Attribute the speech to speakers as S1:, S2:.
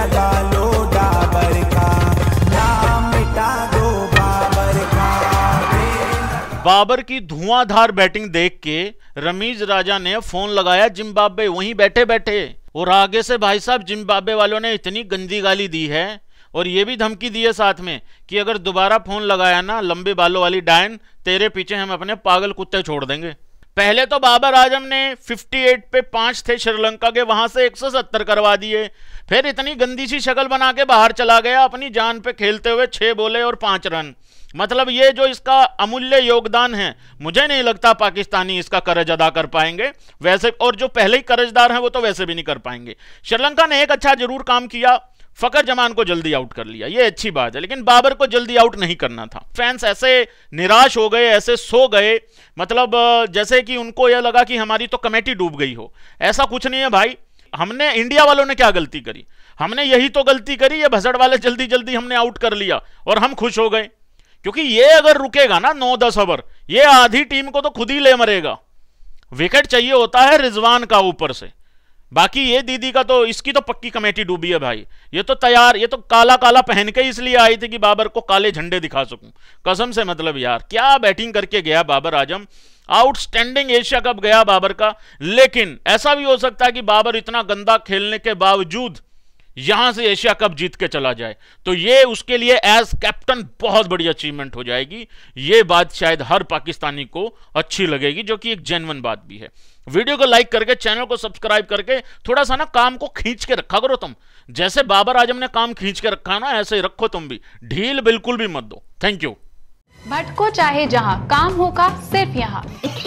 S1: लगा लो डाबर का नाम मिटा दो बाबर का बाबर की धुआंधार बैटिंग देख के रमीज राजा ने फोन लगाया जिम्बाब्वे वहीं बैठे बैठे और आगे से भाई साहब जिम्बाब्वे वालों ने इतनी गंदी गाली दी है और ये भी धमकी दी है साथ में कि अगर दोबारा फोन लगाया ना लंबे बालों वाली डायन तेरे पीछे हम अपने पागल कुत्ते छोड़ देंगे पहले तो बाबर आजम ने 58 पे पांच थे श्रीलंका के वहां से 170 करवा दिए फिर इतनी गंदी सी शक्ल बना के बाहर चला गया अपनी जान पे खेलते हुए छह बोले और पांच रन मतलब ये जो इसका अमूल्य योगदान है मुझे नहीं लगता पाकिस्तानी इसका कर्ज अदा कर पाएंगे वैसे और जो पहले ही कर्जदार हैं वो तो वैसे भी नहीं कर पाएंगे श्रीलंका ने एक अच्छा जरूर काम किया फकर जमान को जल्दी आउट कर लिया ये अच्छी बात है लेकिन बाबर को जल्दी आउट नहीं करना था फैंस ऐसे निराश हो गए ऐसे सो गए मतलब जैसे कि उनको यह लगा कि हमारी तो कमेटी डूब गई हो ऐसा कुछ नहीं है भाई हमने इंडिया वालों ने क्या गलती करी हमने यही तो गलती करी ये भसड़ वाले जल्दी जल्दी हमने आउट कर लिया और हम खुश हो गए क्योंकि ये अगर रुकेगा ना नौ दस ओवर ये आधी टीम को तो खुद ही ले मरेगा विकेट चाहिए होता है रिजवान का ऊपर से बाकी ये दीदी का तो इसकी तो पक्की कमेटी डूबी है भाई ये तो तैयार ये तो काला काला पहन के इसलिए आई थी कि बाबर को काले झंडे दिखा सकूं कसम से मतलब यार क्या बैटिंग करके गया Babar Azam outstanding Asia Cup गया बाबर का लेकिन ऐसा भी हो सकता है कि बाबर इतना गंदा खेलने के बावजूद यहां से एशिया कप जीत के चला जाए तो ये उसके लिए एज कैप्टन बहुत बड़ी अचीवमेंट हो जाएगी ये बात शायद हर पाकिस्तानी को अच्छी लगेगी जो कि एक जेनवन बात भी है वीडियो को लाइक करके चैनल को सब्सक्राइब करके थोड़ा सा ना काम को खींच के रखा करो तुम जैसे बाबर आजम ने काम खींच के रखा ना ऐसे ही रखो तुम भी ढील बिल्कुल भी मत दो थैंक यू भटको चाहे जहाँ काम होगा सिर्फ यहाँ